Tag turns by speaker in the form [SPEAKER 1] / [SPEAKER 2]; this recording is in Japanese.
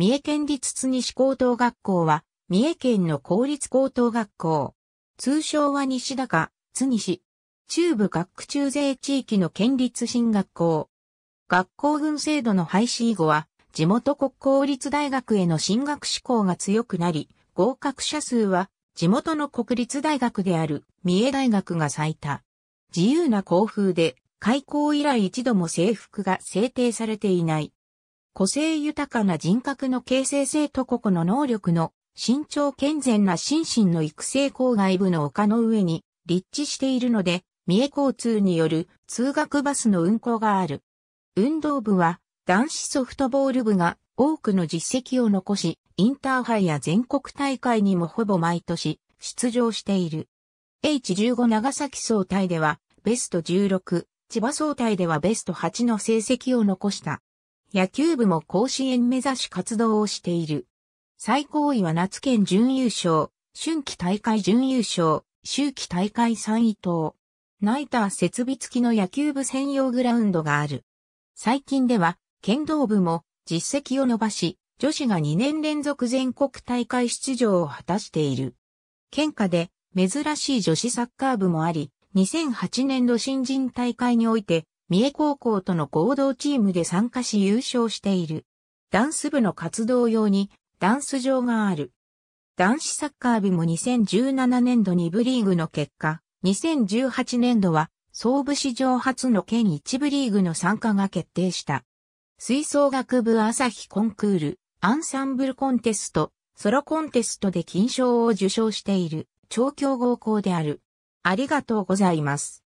[SPEAKER 1] 三重県立津西高等学校は、三重県の公立高等学校。通称は西高、津西。中部学区中税地域の県立新学校。学校群制度の廃止以後は、地元国公立大学への進学志向が強くなり、合格者数は、地元の国立大学である三重大学が最多。自由な校風で、開校以来一度も制服が制定されていない。個性豊かな人格の形成性と個々の能力の身長健全な心身の育成郊外部の丘の上に立地しているので、三重交通による通学バスの運行がある。運動部は男子ソフトボール部が多くの実績を残し、インターハイや全国大会にもほぼ毎年出場している。H15 長崎総体ではベスト16、千葉総体ではベスト8の成績を残した。野球部も甲子園目指し活動をしている。最高位は夏県準優勝、春季大会準優勝、秋季大会3位等。ナイター設備付きの野球部専用グラウンドがある。最近では、剣道部も実績を伸ばし、女子が2年連続全国大会出場を果たしている。県下で珍しい女子サッカー部もあり、2008年度新人大会において三重高校との合同チームで参加し優勝している。ダンス部の活動用にダンス場がある。男子サッカー部も2017年度2部リーグの結果、2018年度は総部史上初の県1部リーグの参加が決定した。吹奏楽部朝日コンクール、アンサンブルコンテスト、ソロコンテストで金賞を受賞している超強豪校である。ありがとうございます。